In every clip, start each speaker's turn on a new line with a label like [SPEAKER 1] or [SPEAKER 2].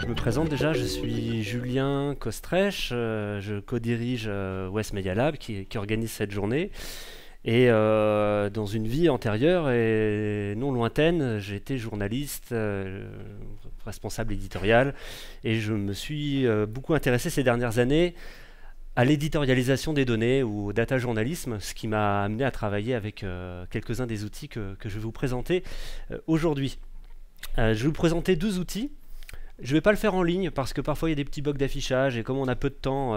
[SPEAKER 1] Je me présente déjà, je suis Julien Costrèche, euh, je co-dirige euh, West Media Lab qui, organise cette journée. Et euh, dans une vie antérieure et non lointaine, j'ai été journaliste, responsable éditorial, et je me suis beaucoup intéressé ces dernières années à l'éditorialisation des données ou au data journalisme, ce qui m'a amené à travailler avec euh, quelques-uns des outils que, je vais vous présenter euh, aujourd'hui. Euh, je vais vous présenter deux outils. Je ne vais pas le faire en ligne parce que parfois il y a des petits bugs d'affichage et comme on a peu de temps,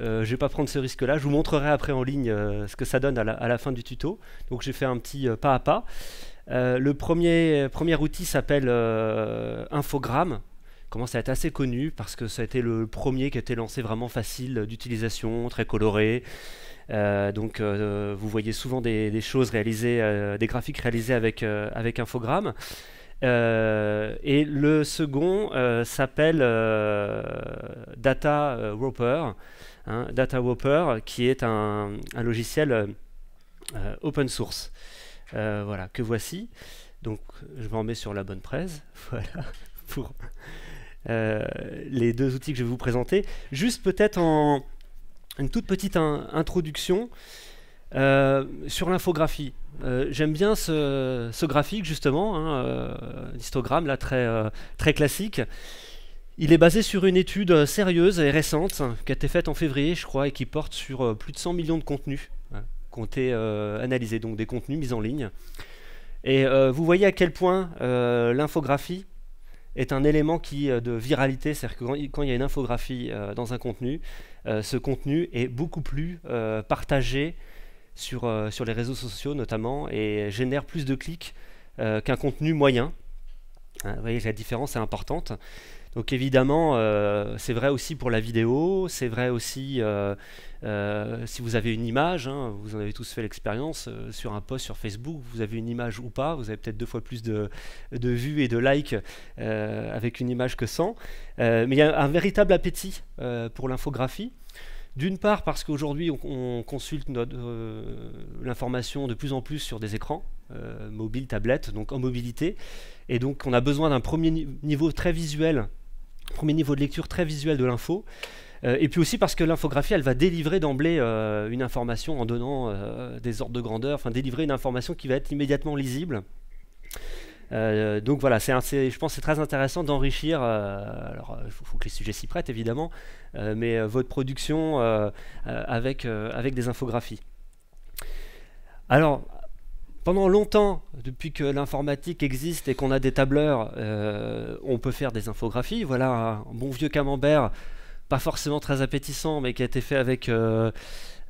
[SPEAKER 1] je ne vais pas prendre ce risque-là. Je vous montrerai après en ligne ce que ça donne à la, fin du tuto. Donc j'ai fait un petit pas à pas. le premier, premier outil s'appelle Infogramme commence à être assez connu parce que ça a été le premier qui a été lancé vraiment facile d'utilisation, très coloré. Euh, donc euh, vous voyez souvent des, choses réalisées, euh, des graphiques réalisés avec, avec Infogrames. et le second s'appelle Data Whopper, hein, Data Whopper, qui est un, un logiciel open source. voilà, que voici. Donc je m'en mets sur la bonne presse. Voilà. Pour, euh, les deux outils que je vais vous présenter. Juste peut-être une toute petite introduction euh, sur l'infographie. Euh, j'aime bien ce, graphique justement, un hein, histogramme là très, très classique. Il est basé sur une étude sérieuse et récente qui a été faite en février, je crois, et qui porte sur plus de 100 millions de contenus comptés, hein, euh, analysés, donc des contenus mis en ligne. Et vous voyez à quel point l'infographie est un élément qui euh, de viralité, c'est-à-dire que quand il y a une infographie euh, dans un contenu, euh, ce contenu est beaucoup plus partagé sur, sur les réseaux sociaux notamment et génère plus de clics qu'un contenu moyen. Hein, vous voyez, la différence est importante. Donc évidemment, euh, c'est vrai aussi pour la vidéo, c'est vrai aussi euh, euh, si vous avez une image, hein, vous en avez tous fait l'expérience, sur un post sur Facebook, vous avez une image ou pas, vous avez peut-être deux fois plus de, vues et de likes avec une image que sans. mais il y a un véritable appétit pour l'infographie. D'une part parce qu'aujourd'hui on, consulte l'information de plus en plus sur des écrans, mobiles, tablettes, donc en mobilité, et donc on a besoin d'un premier niveau très visuel premier niveau de lecture très visuel de l'info. Euh, et puis aussi parce que l'infographie, elle va délivrer d'emblée euh, une information en donnant euh, des ordres de grandeur, enfin délivrer une information qui va être immédiatement lisible. donc voilà, c'est je pense c'est très intéressant d'enrichir, alors il faut, que les sujets s'y prêtent évidemment, mais votre production avec, avec des infographies. Alors, pendant longtemps, depuis que l'informatique existe et qu'on a des tableurs, euh, on peut faire des infographies. Voilà un bon vieux camembert, pas forcément très appétissant, mais qui a été fait avec, euh,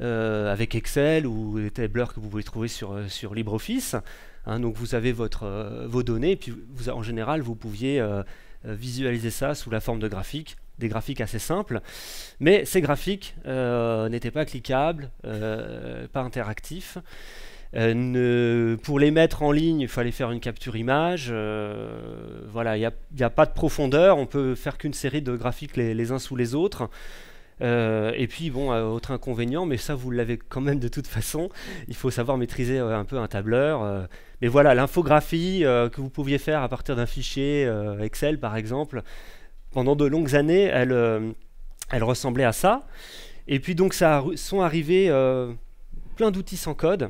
[SPEAKER 1] euh, Excel ou les tableurs que vous pouvez trouver sur, LibreOffice. Hein. donc vous avez vos données, et puis en général, vous pouviez visualiser ça sous la forme de graphiques des graphiques assez simples, mais ces graphiques n'étaient pas cliquables, pas interactifs. Euh, pour les mettre en ligne, il fallait faire une capture image. Euh, voilà, il n'y a, pas de profondeur. On peut faire qu'une série de graphiques les, uns sous les autres. Euh, et puis bon, autre inconvénient, mais ça vous l'avez quand même de toute façon, il faut savoir maîtriser un peu un tableur. mais voilà, l'infographie que vous pouviez faire à partir d'un fichier Excel par exemple, pendant de longues années, elle, elle ressemblait à ça. Et puis donc ça sont arrivés plein d'outils sans code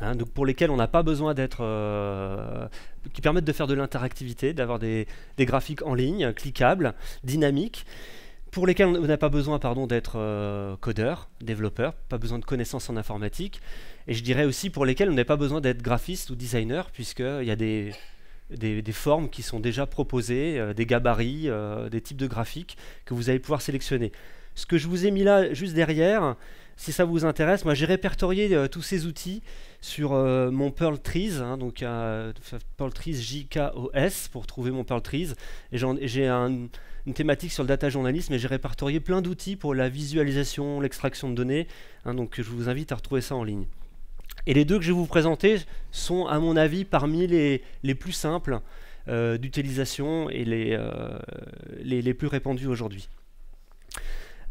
[SPEAKER 1] Hein, donc pour lesquels on n'a pas besoin d'être, euh, qui permettent de faire de l'interactivité, d'avoir des, graphiques en ligne, cliquables, dynamiques, pour lesquels on n'a pas besoin d'être euh, codeur, développeur, pas besoin de connaissances en informatique, et je dirais aussi pour lesquels on n'a pas besoin d'être graphiste ou designer, puisqu'il y a des, formes qui sont déjà proposées, euh, des gabarits, des types de graphiques que vous allez pouvoir sélectionner. Ce que je vous ai mis là juste derrière, si ça vous intéresse, moi j'ai répertorié euh, tous ces outils sur euh, mon Pearl Trees, hein, donc euh, Trees JKOS pour trouver mon Pearl Trees. Et j'ai une thématique sur le data journalisme et j'ai répertorié plein d'outils pour la visualisation, l'extraction de données. Hein, donc je vous invite à retrouver ça en ligne. Et les deux que je vais vous présenter sont, à mon avis, parmi les, les plus simples euh, d'utilisation et les, les, les plus répandus aujourd'hui.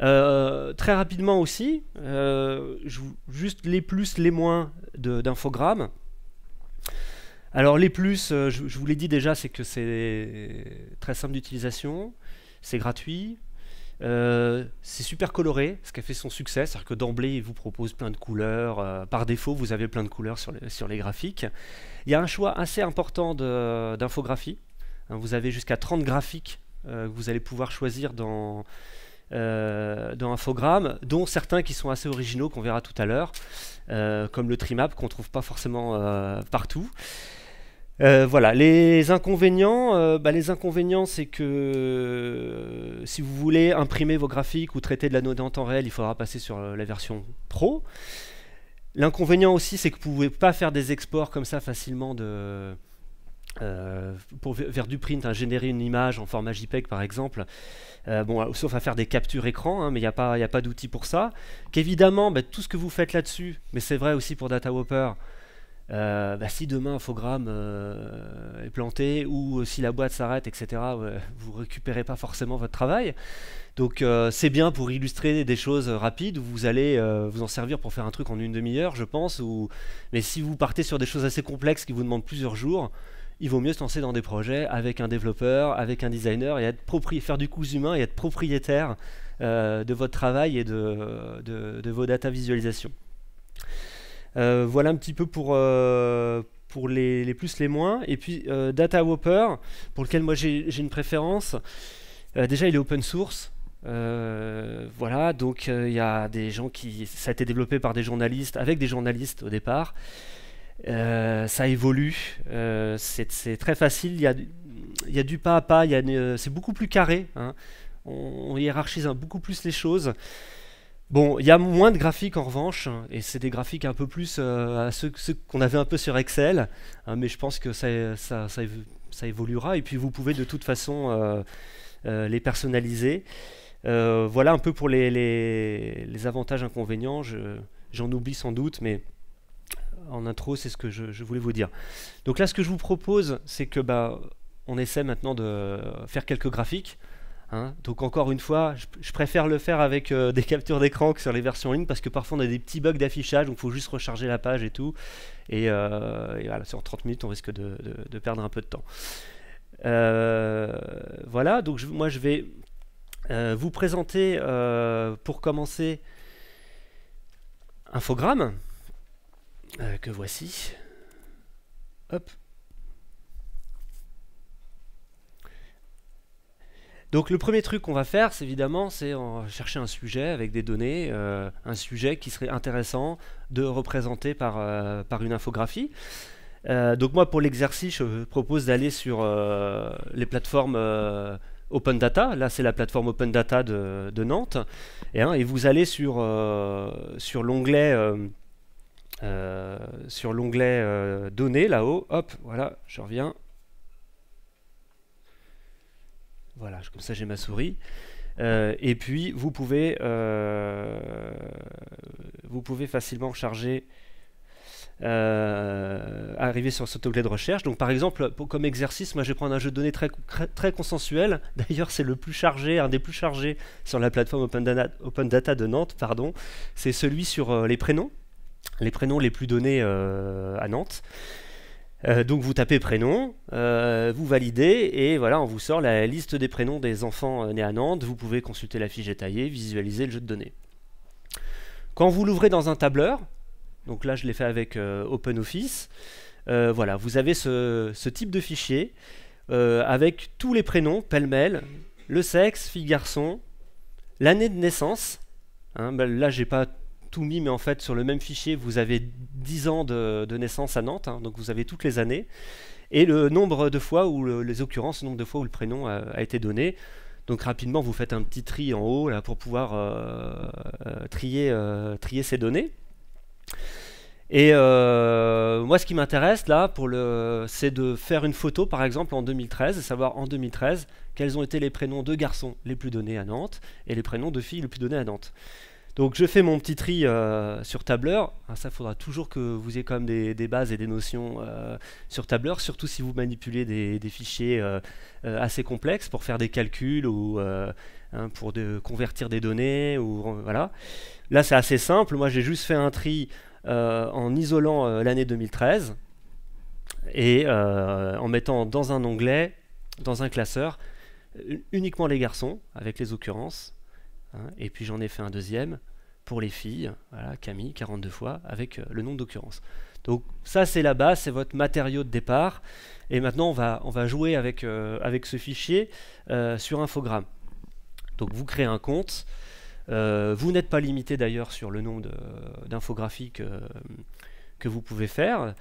[SPEAKER 1] Euh, très rapidement aussi, euh, juste les plus, les moins d'infogrammes. Alors les plus, euh, je, vous l'ai dit déjà, c'est que c'est très simple d'utilisation, c'est gratuit, c'est super coloré, ce qui a fait son succès, c'est-à-dire que d'emblée, il vous propose plein de couleurs. par défaut, vous avez plein de couleurs sur, les graphiques. Il y a un choix assez important d'infographie. Hein, vous avez jusqu'à 30 graphiques que vous allez pouvoir choisir dans, euh, dans Infogrames, dont certains qui sont assez originaux, qu'on verra tout à l'heure, euh, comme le trimap qu'on trouve pas forcément euh, partout. Euh, voilà, les inconvénients, bah, les inconvénients c'est que si vous voulez imprimer vos graphiques ou traiter de la donnée en temps réel, il faudra passer sur la version pro. L'inconvénient aussi c'est que vous ne pouvez pas faire des exports comme ça facilement de, euh, pour vers du print, hein, générer une image en format JPEG par exemple, euh, bon, euh, sauf à faire des captures écran, hein, mais il n'y a pas, a pas d'outil pour ça. Qu'évidemment, bah, tout ce que vous faites là-dessus, mais c'est vrai aussi pour Data Whopper, euh, bah, si demain infogramme est planté ou si la boîte s'arrête, etc., vous récupérez pas forcément votre travail. Donc c'est bien pour illustrer des choses rapides, vous allez vous en servir pour faire un truc en une demi-heure, je pense. Ou... Mais si vous partez sur des choses assez complexes qui vous demandent plusieurs jours, il vaut mieux se lancer dans des projets avec un développeur, avec un designer et être faire du coût humain et être propriétaire euh, de votre travail et de, vos data visualisations. Euh, voilà un petit peu pour, euh, pour les, plus les moins. Et puis Data Whopper, pour lequel moi j'ai une préférence. déjà, il est open source. voilà, donc il y a des gens qui. Ça a été développé par des journalistes, avec des journalistes au départ. Euh, ça évolue, euh, c'est très facile, il y a, du pas à pas, euh, c'est beaucoup plus carré, hein. on, hiérarchise beaucoup plus les choses. Bon, il y a moins de graphiques en revanche, et c'est des graphiques un peu plus à ceux, qu'on avait un peu sur Excel, hein, mais je pense que ça, évoluera, et puis vous pouvez de toute façon les personnaliser. voilà un peu pour les, les, les avantages inconvénients, j'en oublie sans doute, mais en intro, c'est ce que je, voulais vous dire. Donc là, ce que je vous propose, c'est que bah, on essaie maintenant de faire quelques graphiques. Hein. Donc encore une fois, je, préfère le faire avec euh, des captures d'écran que sur les versions en ligne parce que parfois on a des petits bugs d'affichage, donc il faut juste recharger la page et tout. Et, euh, voilà, sur 30 minutes, on risque de, perdre un peu de temps. Euh, voilà, donc moi je vais vous présenter pour commencer Infogramme. Euh, que voici. Donc le premier truc qu'on va faire, c'est évidemment, c'est chercher un sujet avec des données, euh, un sujet qui serait intéressant de représenter par, euh, par une infographie. donc moi, pour l'exercice, je propose d'aller sur les plateformes Open Data. Là, c'est la plateforme Open Data de, Nantes. Et, hein, et, vous allez sur, sur l'onglet euh, sur l'onglet euh, Données là-haut. Hop, voilà, je reviens. Voilà, comme ça j'ai ma souris. Euh, et puis vous pouvez, vous pouvez facilement charger arriver sur cet onglet de recherche. Donc par exemple, comme exercice, moi je vais prendre un jeu de données très, consensuel. D'ailleurs, c'est le plus chargé, un des plus chargés sur la plateforme Open Data, de Nantes, pardon. C'est celui sur les prénoms les prénoms les plus donnés euh, à Nantes. Euh, donc vous tapez prénom, euh, vous validez et voilà, on vous sort la liste des prénoms des enfants nés à Nantes. Vous pouvez consulter la fiche détaillée, visualiser le jeu de données. Quand vous l'ouvrez dans un tableur, donc là je l'ai fait avec OpenOffice, voilà, vous avez ce, type de fichier avec tous les prénoms pêle-mêle, le sexe, fille garçon, l'année de naissance. Hein, ben là j'ai pas tout mis, mais en fait sur le même fichier, vous avez 10 ans de, naissance à Nantes, hein, donc vous avez toutes les années, et le nombre de fois où les occurrences, le nombre de fois où le prénom a, été donné. Donc rapidement, vous faites un petit tri en haut là, pour pouvoir euh, euh, trier, euh, trier ces données. Et moi, ce qui m'intéresse là, pour le, c'est de faire une photo, par exemple, en 2013, savoir en 2013 quels ont été les prénoms de garçons les plus donnés à Nantes et les prénoms de filles les plus donnés à Nantes. Donc je fais mon petit tri euh, sur tableur. Hein, ça faudra toujours que vous ayez quand même des, bases et des notions euh, sur tableur, surtout si vous manipulez des, fichiers euh, assez complexes pour faire des calculs ou hein, pour de convertir des données. Ou, voilà. Là c'est assez simple, moi j'ai juste fait un tri en isolant l'année 2013 et en mettant dans un onglet, dans un classeur, uniquement les garçons avec les occurrences hein, et puis j'en ai fait un deuxième pour les filles, voilà, Camille, 42 fois, avec euh, le nom d'occurrence Donc ça c'est la base, c'est votre matériau de départ. Et maintenant on va, on va jouer avec, euh, avec ce fichier euh, sur infogramme Donc vous créez un compte. vous n'êtes pas limité d'ailleurs sur le nombre d'infographies que, vous pouvez faire.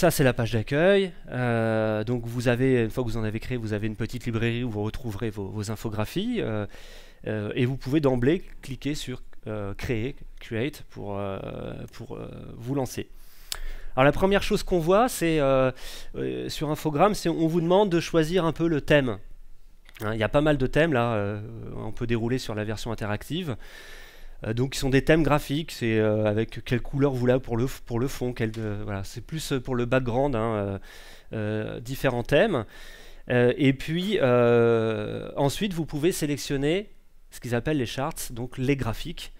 [SPEAKER 1] ça, c'est la page d'accueil. donc, vous avez, une fois que vous en avez créé, vous avez une petite librairie où vous retrouverez vos, infographies. Euh, et vous pouvez d'emblée cliquer sur euh, Créer, Create pour, euh, vous lancer. Alors la première chose qu'on voit, c'est sur Infogram, c'est on vous demande de choisir un peu le thème. Hein, il y a pas mal de thèmes là, on peut dérouler sur la version interactive. donc ce sont des thèmes graphiques, c'est avec quelle couleur vous voulez pour le, pour le fond, c'est plus pour le background, hein, différents thèmes. et puis ensuite vous pouvez sélectionner ce qu'ils appellent les charts, donc les graphiques.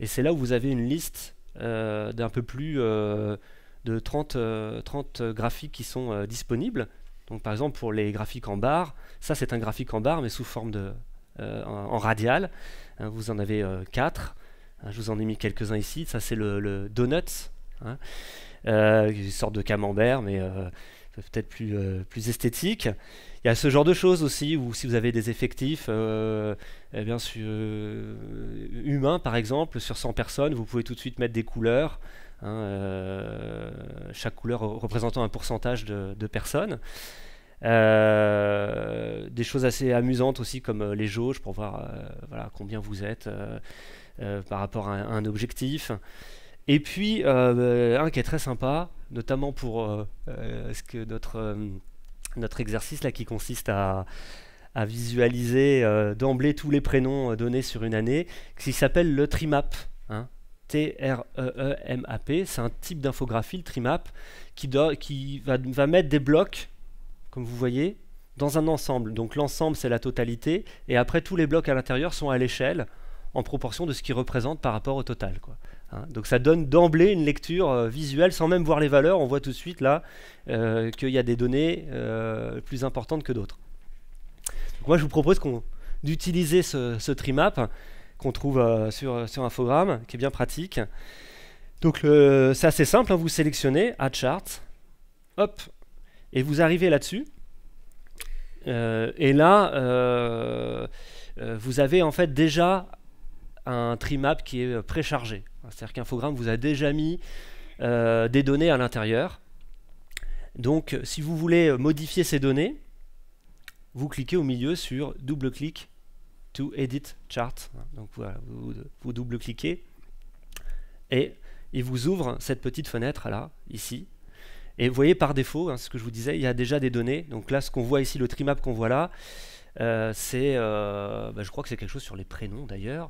[SPEAKER 1] Et c'est là où vous avez une liste euh, d'un peu plus euh, de 30, 30, euh, graphiques qui sont disponibles. Donc par exemple pour les graphiques en barre, ça c'est un graphique en barre mais sous forme de en, radial. Hein, vous en avez 4. Hein, je vous en ai mis quelques-uns ici. Ça c'est le, donut donuts. Hein. une sorte de camembert mais peut-être plus, plus esthétique. Il y a ce genre de choses aussi, où si vous avez des effectifs, eh bien, sur, euh, humain, par exemple, sur 100 personnes, vous pouvez tout de suite mettre des couleurs, hein, euh, chaque couleur représentant un pourcentage de, personnes. Euh, des choses assez amusantes aussi comme les jauges pour voir voilà, combien vous êtes par rapport à un, objectif. Et puis, un qui est très sympa, notamment pour ce que notre, notre exercice là qui consiste à, à visualiser euh, d'emblée tous les prénoms euh, donnés sur une année, qui s'appelle le Trimap. Hein. T-R-E-E-M-A-P, c'est un type d'infographie, le Trimap, qui, qui va, mettre des blocs, comme vous voyez, dans un ensemble. Donc l'ensemble, c'est la totalité, et après, tous les blocs à l'intérieur sont à l'échelle, en proportion de ce qu'ils représentent par rapport au total. Hein. donc ça donne d'emblée une lecture euh, visuelle sans même voir les valeurs. On voit tout de suite là qu'il y a des données plus importantes que d'autres. Moi, je vous propose d'utiliser ce, trimap qu'on trouve euh, sur, sur qui est bien pratique. Donc, c'est assez simple, hein, vous sélectionnez Add Chart, hop, et vous arrivez là-dessus. Euh, et là, euh, vous avez en fait déjà un trimap qui est préchargé. C'est-à-dire qu'Infogram vous a déjà mis des données à l'intérieur. Donc si vous voulez modifier ces données, vous cliquez au milieu sur double clic to edit chart. Donc voilà, vous, double-cliquez et il vous ouvre cette petite fenêtre là, ici. Et vous voyez par défaut, hein, ce que je vous disais, il y a déjà des données. Donc là, ce qu'on voit ici, le trimap qu'on voit là, euh, c'est, euh, bah, je crois que c'est quelque chose sur les prénoms d'ailleurs,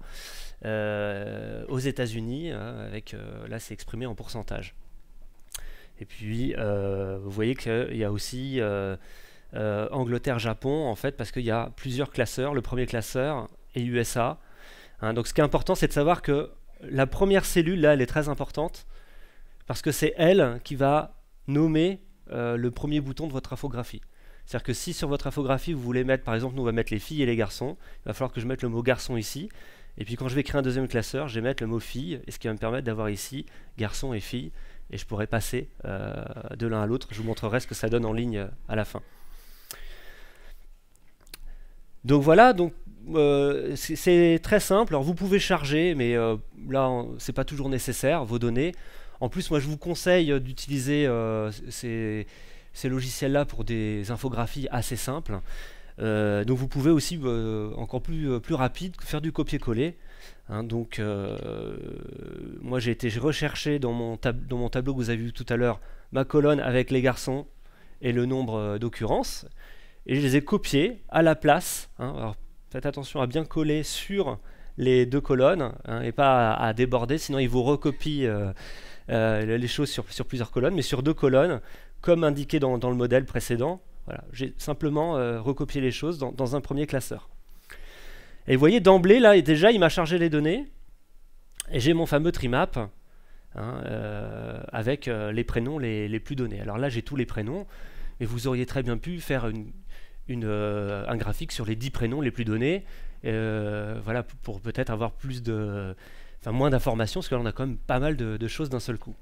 [SPEAKER 1] euh, aux États-Unis, hein, avec là c'est exprimé en pourcentage. Et puis vous voyez qu'il y a aussi euh, Angleterre-Japon, en fait, parce qu'il y a plusieurs classeurs. Le premier classeur est USA. Hein. donc ce qui est important, c'est de savoir que la première cellule, là, elle est très importante, parce que c'est elle qui va nommer euh, le premier bouton de votre infographie. C'est-à-dire que si sur votre infographie, vous voulez mettre, par exemple, nous on va mettre les filles et les garçons, il va falloir que je mette le mot garçon ici. Et puis quand je vais créer un deuxième classeur, je vais mettre le mot fille, et ce qui va me permettre d'avoir ici garçon et fille, et je pourrai passer euh, de l'un à l'autre. Je vous montrerai ce que ça donne en ligne à la fin. Donc voilà, donc euh, c'est très simple. Alors vous pouvez charger, mais euh, là, là c'est pas toujours nécessaire vos données. En plus, moi je vous conseille euh, d'utiliser ces, logiciels-là pour des infographies assez simples. donc vous pouvez aussi encore plus, rapide faire du copier-coller. Hein. donc moi j'ai été recherché dans mon, dans mon tableau que vous avez vu tout à l'heure ma colonne avec les garçons et le nombre d'occurrences et je les ai copiés à la place. Hein. alors faites attention à bien coller sur les deux colonnes hein, et pas à, déborder, sinon il vous recopie euh, euh, les choses sur, plusieurs colonnes, mais sur deux colonnes, comme indiqué dans, le modèle précédent. Voilà, j'ai simplement euh, recopié les choses dans, un premier classeur. Et vous voyez, d'emblée, là, déjà, il m'a chargé les données, et j'ai mon fameux trimap, hein, avec les prénoms les, plus donnés. Alors là, j'ai tous les prénoms, et vous auriez très bien pu faire une, euh, un graphique sur les 10 prénoms les plus donnés, euh, voilà, pour peut-être avoir plus de, moins d'informations, parce que là on a quand même pas mal de, choses d'un seul coup.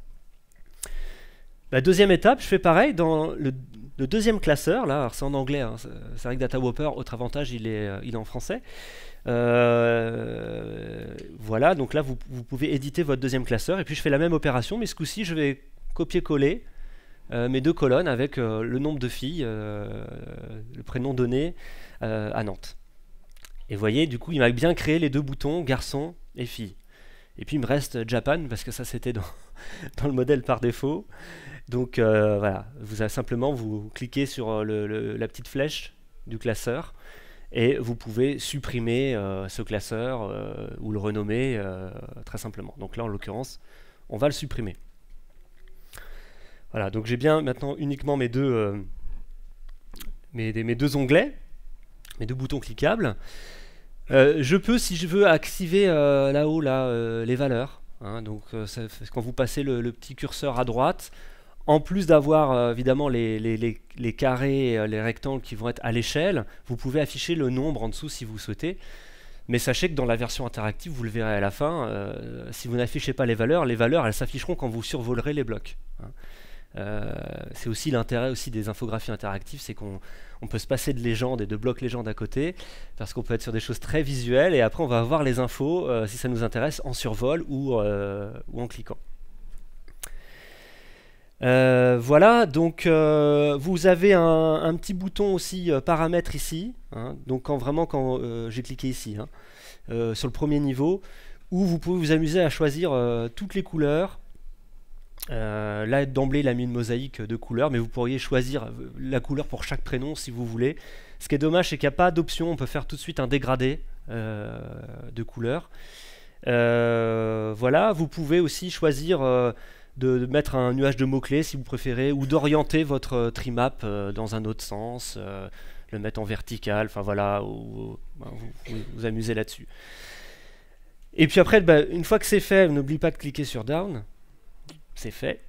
[SPEAKER 1] La deuxième étape, je fais pareil dans le, deuxième classeur, là, c'est en anglais, hein, c'est vrai que Data autre avantage, il est, euh, il est en français. voilà, donc là vous, pouvez éditer votre deuxième classeur, et puis je fais la même opération, mais ce coup-ci je vais copier-coller euh, mes deux colonnes avec euh, le nombre de filles, euh, le prénom donné à Nantes. Et vous voyez, du coup, il m'a bien créé les deux boutons, garçon et fille. Et puis il me reste Japan, parce que ça c'était dans, le modèle par défaut. Donc voilà, vous avez simplement, vous cliquez sur la petite flèche du classeur, et vous pouvez supprimer ce classeur ou le renommer très simplement. Donc là, en l'occurrence, on va le supprimer. Voilà, donc j'ai bien maintenant uniquement mes deux, euh, mes, deux onglets, mes deux boutons cliquables. Euh, je peux, si je veux, activer euh, là-haut les valeurs. Hein. donc quand vous passez le, petit curseur à droite, en plus d'avoir évidemment les, les, carrés, les rectangles qui vont être à l'échelle, vous pouvez afficher le nombre en dessous si vous souhaitez. Mais sachez que dans la version interactive, vous le verrez à la fin, si vous n'affichez pas les valeurs, les valeurs elles s'afficheront quand vous survolerez les blocs. Hein. Euh, c'est aussi l'intérêt aussi des infographies interactives, c'est qu'on peut se passer de légendes et de blocs légendes à côté, parce qu'on peut être sur des choses très visuelles, et après on va avoir les infos, euh, si ça nous intéresse, en survol ou, euh, en cliquant. voilà, donc vous avez un, petit bouton aussi paramètres ici, hein. donc quand, vraiment quand j'ai cliqué ici, hein. sur le premier niveau, où vous pouvez vous amuser à choisir toutes les couleurs, euh, là, d'emblée, il a mis une mosaïque de couleurs, mais vous pourriez choisir euh, la couleur pour chaque prénom si vous voulez. Ce qui est dommage, c'est qu'il n'y a pas d'option, on peut faire tout de suite un dégradé euh, de couleurs. voilà, vous pouvez aussi choisir de, mettre un nuage de mots-clés si vous préférez, ou d'orienter votre trimap dans un autre sens, le mettre en vertical, enfin voilà, ben, vous, vous, amusez là-dessus. Et puis après, ben, une fois que c'est fait, n'oublie pas de cliquer sur Down fait.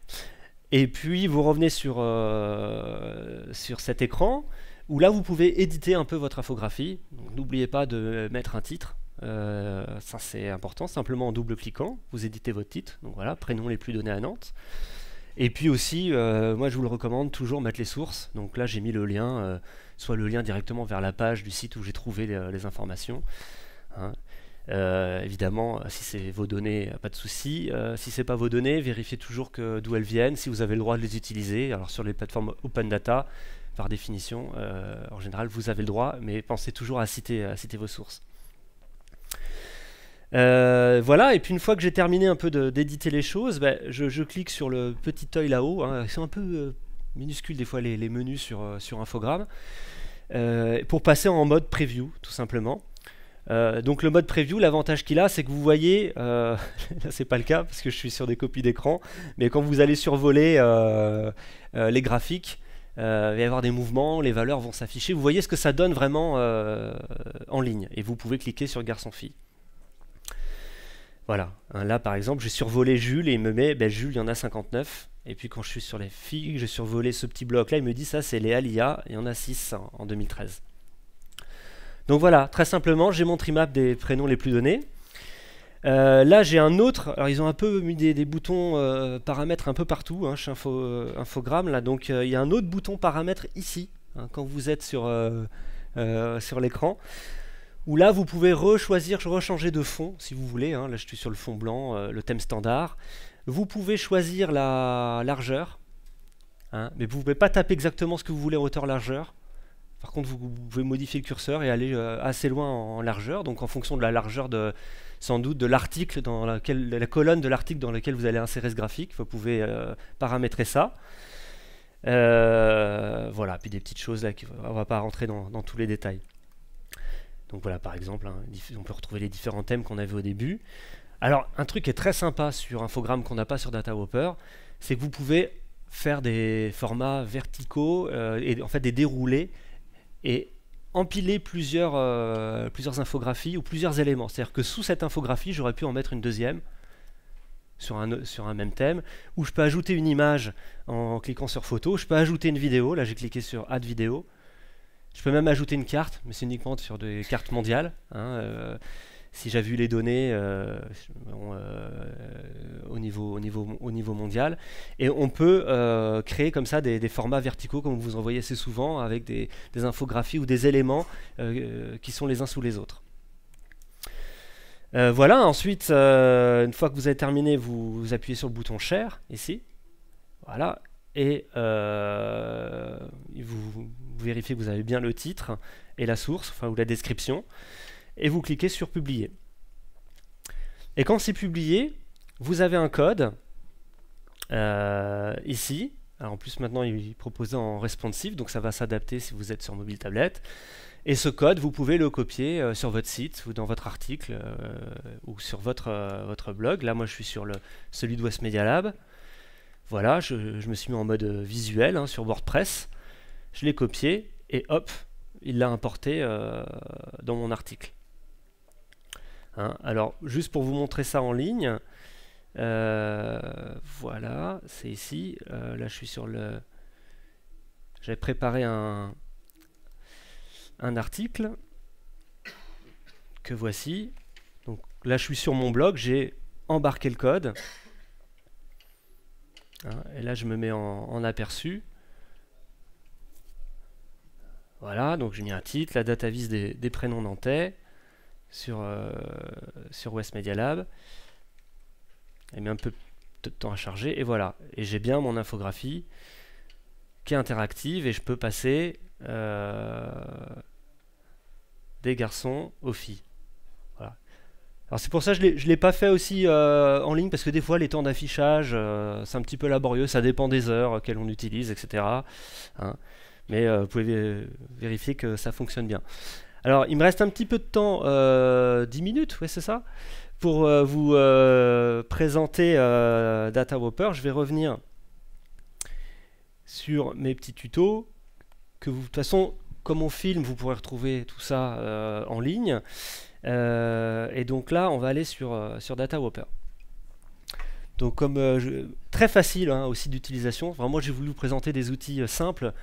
[SPEAKER 1] Et puis vous revenez sur, euh, sur cet écran où là vous pouvez éditer un peu votre infographie. N'oubliez pas de mettre un titre. Euh, ça c'est important, simplement en double-cliquant, vous éditez votre titre, donc voilà, prénom les plus donnés à Nantes. Et puis aussi, euh, moi je vous le recommande, toujours mettre les sources. Donc là j'ai mis le lien, soit le lien directement vers la page du site où j'ai trouvé les, informations. Hein. Euh, évidemment, euh, si c'est vos données, euh, pas de souci. si c'est pas vos données, vérifiez toujours d'où elles viennent, si vous avez le droit de les utiliser. Alors sur les plateformes open data, par définition, en général, vous avez le droit, mais pensez toujours à citer, vos sources. voilà, et puis une fois que j'ai terminé un peu d'éditer les choses, ben, je, clique sur le petit œil là-haut. C'est hein. un peu minuscules minuscule des fois les, menus sur, sur Infogrames. pour passer en mode preview, tout simplement. Euh, donc le mode preview, l'avantage qu'il a, c'est que vous voyez, euh, là c'est pas le cas parce que je suis sur des copies d'écran, mais quand vous allez survoler euh, les graphiques, il va y avoir des mouvements, les valeurs vont s'afficher, vous voyez ce que ça donne vraiment en ligne, et vous pouvez cliquer sur garçon-fille. Voilà, hein, là par exemple, j'ai survolé Jules et il me met, ben, Jules il y en a 59, et puis quand je suis sur les filles, j'ai survolé ce petit bloc là, il me dit ça c'est les Alia, il y en a 6 en 2013. Donc voilà, très simplement, j'ai mon trimap des prénoms les plus donnés. Euh, là, j'ai un autre. Alors, ils ont un peu mis des, boutons euh, paramètres un peu partout hein, chez euh, Infogramme. Là, donc, il y a un autre bouton paramètres ici, hein, quand vous êtes sur, sur l'écran. Où là, vous pouvez re-choisir, rechanger de fond, si vous voulez. Hein. Là, je suis sur le fond blanc, le thème standard. Vous pouvez choisir la largeur. mais vous ne pouvez pas taper exactement ce que vous voulez hauteur-largeur. Par contre, vous, pouvez modifier le curseur et aller euh, assez loin en, largeur, donc en fonction de la largeur de, sans doute de l'article dans laquelle, la colonne de l'article dans laquelle vous allez insérer ce graphique. Vous pouvez euh, paramétrer ça. Euh, voilà, puis des petites choses là, on va pas rentrer dans, tous les détails. Donc voilà, par exemple, hein, on peut retrouver les différents thèmes qu'on avait au début. Alors, un truc qui est très sympa sur Infogramme qu'on n'a pas sur Whopper, c'est que vous pouvez faire des formats verticaux et en fait des déroulés et empiler plusieurs, euh, plusieurs infographies ou plusieurs éléments. C'est-à-dire que sous cette infographie, j'aurais pu en mettre une deuxième sur un, sur un même thème, ou je peux ajouter une image en cliquant sur photo, je peux ajouter une vidéo, là j'ai cliqué sur add vidéo, je peux même ajouter une carte, mais c'est uniquement sur des cartes mondiales. Hein, euh, si j'avais vu les données euh, euh, au, niveau, mondial. Et on peut euh, créer comme ça des, formats verticaux, comme vous en voyez assez souvent, avec des, infographies ou des éléments qui sont les uns sous les autres. voilà, ensuite, une fois que vous avez terminé, vous, appuyez sur le bouton Share, ici. Voilà, et vous, vous, vérifiez que vous avez bien le titre et la source, enfin ou la description et vous cliquez sur publier. Et quand c'est publié, vous avez un code euh, ici. en plus maintenant il est proposé en responsive, donc ça va s'adapter si vous êtes sur mobile tablette. Et ce code, vous pouvez le copier euh, sur votre site ou dans votre article euh, ou sur votre, votre blog. Là moi je suis sur le, celui de West Media Lab. Voilà, je, me suis mis en mode visuel hein, sur WordPress. Je l'ai copié et hop, il l'a importé dans mon article. Hein. Alors, juste pour vous montrer ça en ligne, euh, voilà, c'est ici. Euh, là, je suis sur le... J'ai préparé un, article que voici. Donc là, je suis sur mon blog, j'ai embarqué le code. Hein, et là, je me mets en, aperçu. Voilà, donc j'ai mis un titre, la data vis des prénoms nantais sur, euh, sur West Media Lab. Elle met un peu de temps à charger, et voilà. Et j'ai bien mon infographie qui est interactive, et je peux passer euh, des garçons aux filles. Alors c'est pour ça que je ne l'ai pas fait aussi euh, en ligne, parce que des fois les temps d'affichage, c'est un petit peu laborieux, ça dépend des heures qu'elle on utilise, etc. Hein. mais vous pouvez vérifier que ça fonctionne bien. Alors, il me reste un petit peu de temps, 10 euh, minutes, oui, c'est ça, pour euh, vous euh, présenter Data Whopper. Je vais revenir sur mes petits tutos que de toute façon, comme on filme, vous pourrez retrouver tout ça en ligne. et donc là, on va aller sur, Data Whopper. Donc comme très facile hein, aussi d'utilisation, vraiment j'ai voulu vous présenter des outils simples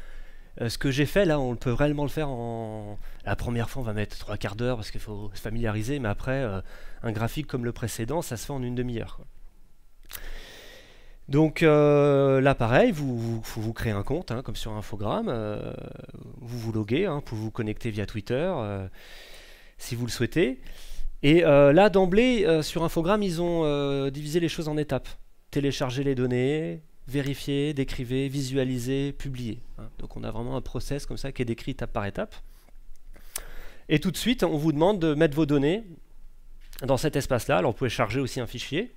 [SPEAKER 1] euh, ce que j'ai fait là, on peut réellement le faire en. La première fois, on va mettre trois quarts d'heure parce qu'il faut se familiariser, mais après, euh, un graphique comme le précédent, ça se fait en une demi-heure. Donc euh, là, pareil, vous, vous, vous, créez un compte, hein, comme sur Infogram. vous vous loguez, hein, vous vous connecter via Twitter, si vous le souhaitez. Et là, d'emblée, sur Infogram, ils ont divisé les choses en étapes. Télécharger les données, vérifier, décrivez, visualiser, publier. Hein. Donc on a vraiment un process comme ça qui est décrit étape par étape. Et tout de suite, on vous demande de mettre vos données dans cet espace-là. Alors vous pouvez charger aussi un fichier,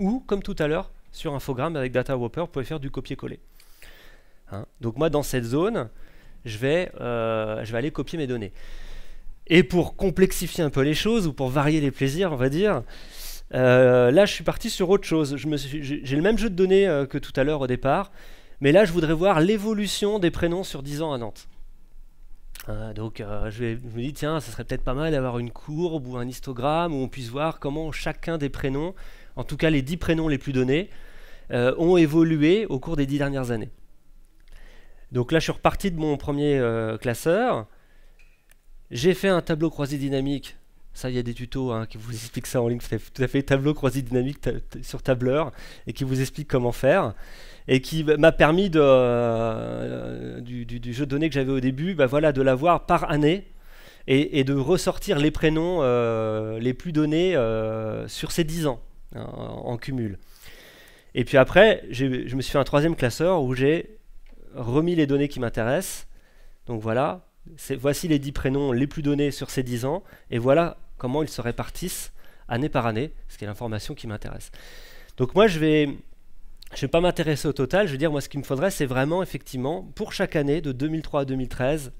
[SPEAKER 1] ou comme tout à l'heure, sur Infogrames avec Data Whopper, vous pouvez faire du copier-coller. Hein. Donc moi, dans cette zone, je vais, euh, je vais aller copier mes données. Et pour complexifier un peu les choses, ou pour varier les plaisirs, on va dire, euh, là, je suis parti sur autre chose. J'ai le même jeu de données euh, que tout à l'heure au départ, mais là, je voudrais voir l'évolution des prénoms sur 10 ans à Nantes. Hein, donc, euh, je, je, me dis, tiens, ça serait peut-être pas mal d'avoir une courbe ou un histogramme où on puisse voir comment chacun des prénoms, en tout cas les 10 prénoms les plus donnés, ont évolué au cours des 10 dernières années. Donc là, je suis reparti de mon premier classeur. J'ai fait un tableau croisé dynamique ça, il y a des tutos hein, qui vous expliquent ça en ligne. tout à fait tableau croisé dynamique sur tableur et qui vous explique comment faire. Et qui m'a permis de, euh, du, jeu de données que j'avais au début, bah voilà, de l'avoir par année et, de ressortir les prénoms euh, les plus donnés euh, sur ces 10 ans hein, en cumul. Et puis après, je me suis fait un troisième classeur où j'ai remis les données qui m'intéressent. Donc voilà, voici les 10 prénoms les plus donnés sur ces 10 ans, et voilà comment ils se répartissent année par année, ce qui est l'information qui m'intéresse. Donc moi, je vais, je vais pas m'intéresser au total, je veux dire, moi, ce qu'il me faudrait, c'est vraiment, effectivement, pour chaque année, de 2003 à 2013,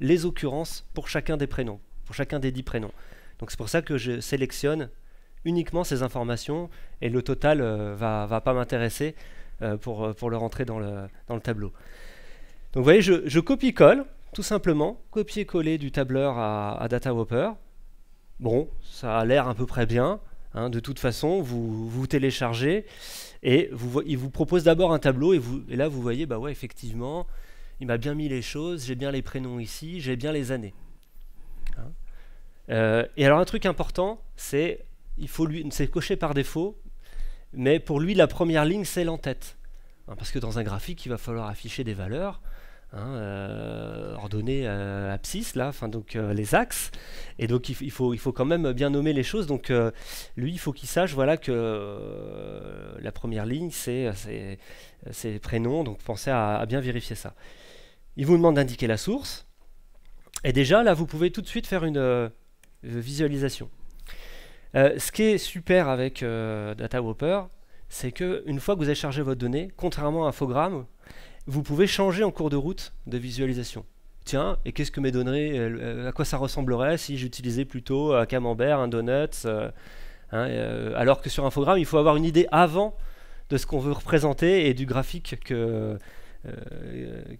[SPEAKER 1] les occurrences pour chacun des prénoms, pour chacun des dix prénoms. Donc c'est pour ça que je sélectionne uniquement ces informations et le total ne euh, va, va pas m'intéresser euh, pour, euh, pour le rentrer dans le, tableau. Donc vous voyez, je, copie-colle, tout simplement, copier-coller du tableur à, à Bon, ça a l'air à peu près bien. Hein. de toute façon, vous vous téléchargez et il vous propose d'abord un tableau et, là vous voyez, bah ouais, effectivement, il m'a bien mis les choses, j'ai bien les prénoms ici, j'ai bien les années. Hein. Euh, et alors un truc important, c'est il faut lui, c'est coché par défaut, mais pour lui la première ligne c'est l'entête, hein, parce que dans un graphique il va falloir afficher des valeurs. Hein, euh, ordonnées euh, abscisse là, donc euh, les axes. Et donc il, faut quand même bien nommer les choses. Donc lui il faut qu'il sache voilà que la première ligne c'est ses prénoms. Donc pensez à, bien vérifier ça. Il vous demande d'indiquer la source. Et déjà là vous pouvez tout de suite faire une visualisation. ce qui est super avec DataWhopper, c'est que une fois que vous avez chargé votre donnée, contrairement à Infogram, vous pouvez changer en cours de route de visualisation. Tiens, et qu'est-ce que mes données, euh, euh, à quoi ça ressemblerait si j'utilisais plutôt euh, un camembert, un donut, hein, alors que sur Infogrames, il faut avoir une idée avant de ce qu'on veut représenter et du graphique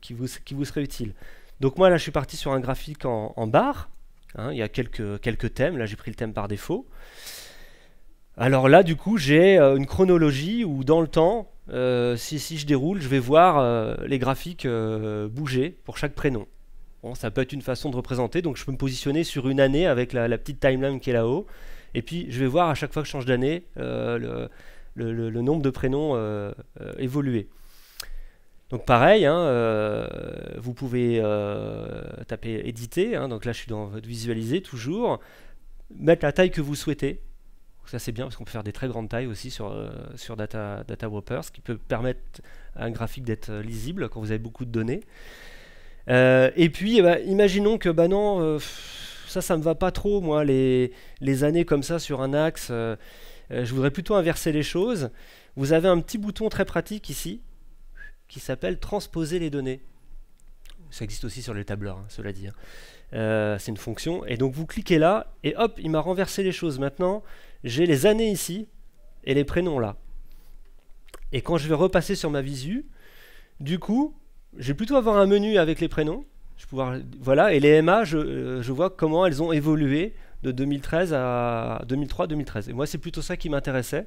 [SPEAKER 1] qui, vous, serait utile. Donc moi là, je suis parti sur un graphique en, en barre. Hein, il y a quelques thèmes, là j'ai pris le thème par défaut. Alors là, du coup, j'ai une chronologie où dans le temps, euh, si, je déroule, je vais voir euh, les graphiques euh, bouger pour chaque prénom. ça peut être une façon de représenter, donc je peux me positionner sur une année avec la, petite timeline qui est là-haut. Et puis je vais voir à chaque fois que je change d'année le, nombre de prénoms évoluer. Donc pareil, hein, vous pouvez taper éditer, hein, donc là je suis dans visualiser toujours, mettre la taille que vous souhaitez ça c'est bien parce qu'on peut faire des très grandes tailles aussi sur, euh, sur Data, Data Whopper, ce qui peut permettre à un graphique d'être euh, lisible quand vous avez beaucoup de données. Euh, et puis, eh ben, imaginons que, bah non, ça, ça me va pas trop, moi, les, les années comme ça sur un axe. je voudrais plutôt inverser les choses. Vous avez un petit bouton très pratique ici qui s'appelle transposer les données. Ça existe aussi sur les tableurs, hein, cela dit. Hein. Euh, c'est une fonction. Et donc vous cliquez là, et hop, il m'a renversé les choses. Maintenant, j'ai les années ici, et les prénoms là. Et quand je vais repasser sur ma visu, du coup, je vais plutôt avoir un menu avec les prénoms. Je pouvoir, voilà, et les MA, euh, je, vois comment elles ont évolué de 2013 à 2003-2013. Et moi, c'est plutôt ça qui m'intéressait.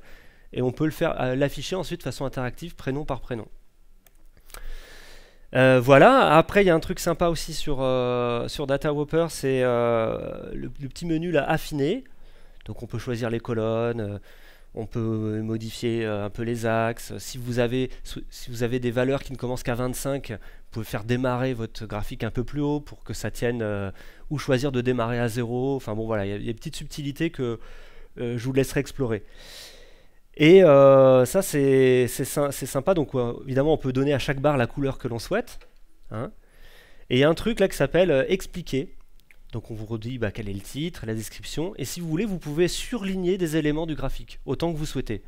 [SPEAKER 1] Et on peut le faire euh, l'afficher ensuite de façon interactive, prénom par prénom. Euh, voilà, après il y a un truc sympa aussi sur, euh, sur Data c'est euh, le, petit menu là affiné. Donc on peut choisir les colonnes, euh, on peut modifier un peu les axes. Si vous, avez, si vous avez des valeurs qui ne commencent qu'à 25, vous pouvez faire démarrer votre graphique un peu plus haut pour que ça tienne, ou choisir de démarrer à zéro. Enfin bon voilà, il y, a des petites subtilités que je vous laisserai explorer. Et euh, ça, c'est sympa. Donc, évidemment, on peut donner à chaque barre la couleur que l'on souhaite. Hein. Et il y a un truc là qui s'appelle euh, expliquer. Donc, on vous redit bah, quel est le titre, la description. Et si vous voulez, vous pouvez surligner des éléments du graphique autant que vous souhaitez.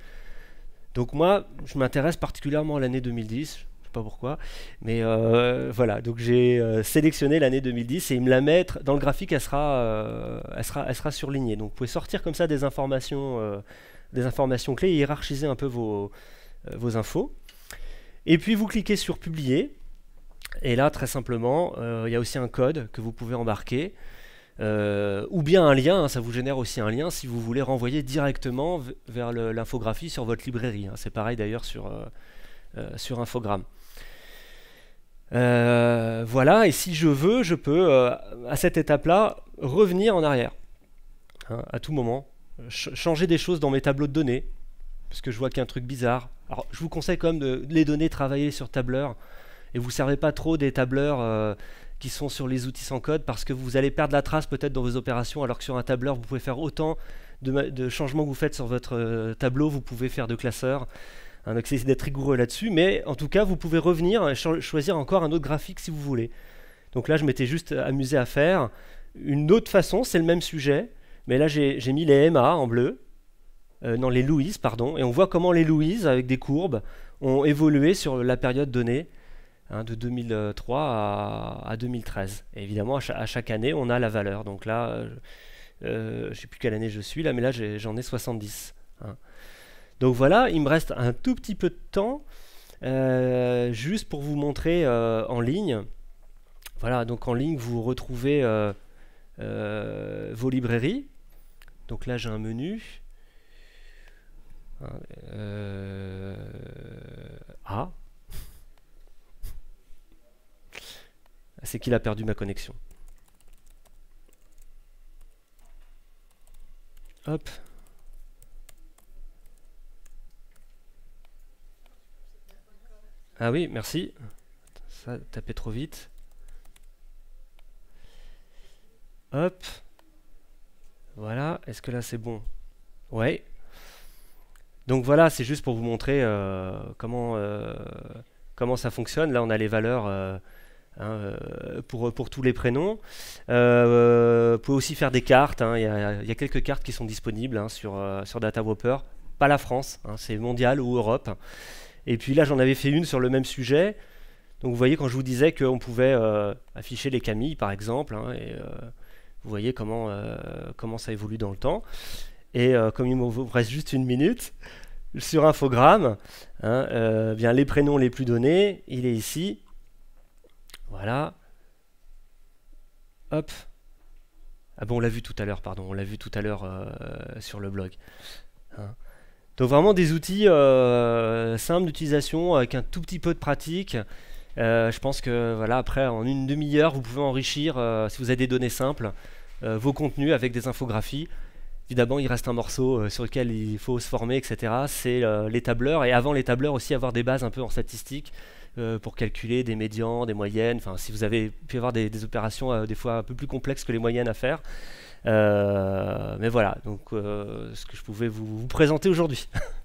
[SPEAKER 1] Donc, moi, je m'intéresse particulièrement à l'année 2010. Je ne sais pas pourquoi. Mais euh, voilà. Donc, j'ai sélectionné l'année 2010 et il me la met dans le graphique. Elle sera, elle sera, elle sera surlignée. Donc, vous pouvez sortir comme ça des informations des informations clés, hiérarchiser un peu vos, euh, vos infos. Et puis vous cliquez sur publier. Et là, très simplement, euh, il y a aussi un code que vous pouvez embarquer. Euh, ou bien un lien, hein, ça vous génère aussi un lien si vous voulez renvoyer directement vers l'infographie sur votre librairie. Hein. C'est pareil d'ailleurs sur, sur Infogramme. voilà, et si je veux, je peux à cette étape-là revenir en arrière hein, à tout moment changer des choses dans mes tableaux de données, parce que je vois qu'il y a un truc bizarre. Alors, je vous conseille quand même de les données travailler sur tableur, et vous ne servez pas trop des tableurs euh, qui sont sur les outils sans code, parce que vous allez perdre la trace peut-être dans vos opérations, alors que sur un tableur, vous pouvez faire autant de, de changements que vous faites sur votre euh, tableau, vous pouvez faire de classeurs. un donc, c'est d'être rigoureux là-dessus, mais en tout cas, vous pouvez revenir et choisir encore un autre graphique si vous voulez. Donc là, je m'étais juste amusé à faire. Une autre façon, c'est le même sujet, mais là, j'ai mis les MA en bleu, euh, non, les Louise, pardon, et on voit comment les Louise, avec des courbes, ont évolué sur la période donnée, hein, de 2003 à, 2013. évidemment, à, chaque année, on a la valeur. Donc là, euh, euh, je ne sais plus quelle année je suis, là, mais là, j'en ai, 70. Hein. Donc voilà, il me reste un tout petit peu de temps, juste pour vous montrer en ligne. Voilà, donc en ligne, vous retrouvez vos librairies donc là, j'ai un menu. Euh, ah. C'est qu'il a perdu ma connexion. Hop. Ah oui, merci. Ça, tapait trop vite. Hop. Voilà, est-ce que là c'est bon Ouais. Donc voilà, c'est juste pour vous montrer euh, comment, euh, comment ça fonctionne. Là, on a les valeurs euh, hein, pour, pour tous les prénoms. vous pouvez aussi faire des cartes. Hein. Il y, a quelques cartes qui sont disponibles hein, sur, sur DataWhopper. Pas la France, c'est mondial ou Europe. Et puis là, j'en avais fait une sur le même sujet. Donc vous voyez, quand je vous disais qu'on pouvait afficher les Camilles, par exemple, et vous voyez comment, euh, comment ça évolue dans le temps. Et euh, comme il me reste juste une minute, sur Infogramme, bien hein, euh, les prénoms les plus donnés, il est ici. Voilà. Hop. Ah bon, on l'a vu tout à l'heure, pardon, on l'a vu tout à l'heure sur le blog. Hein. Donc vraiment des outils simples d'utilisation avec un tout petit peu de pratique euh, je pense que voilà, après, en une demi-heure, vous pouvez enrichir, euh, si vous avez des données simples, euh, vos contenus avec des infographies. Évidemment, il reste un morceau sur lequel il faut se former, etc. C'est les tableurs. Et avant les tableurs aussi, avoir des bases un peu en statistique pour calculer des médians, des moyennes. Enfin, si vous avez pu avoir des, opérations des fois un peu plus complexes que les moyennes à faire. mais voilà, donc ce que je pouvais vous présenter aujourd'hui.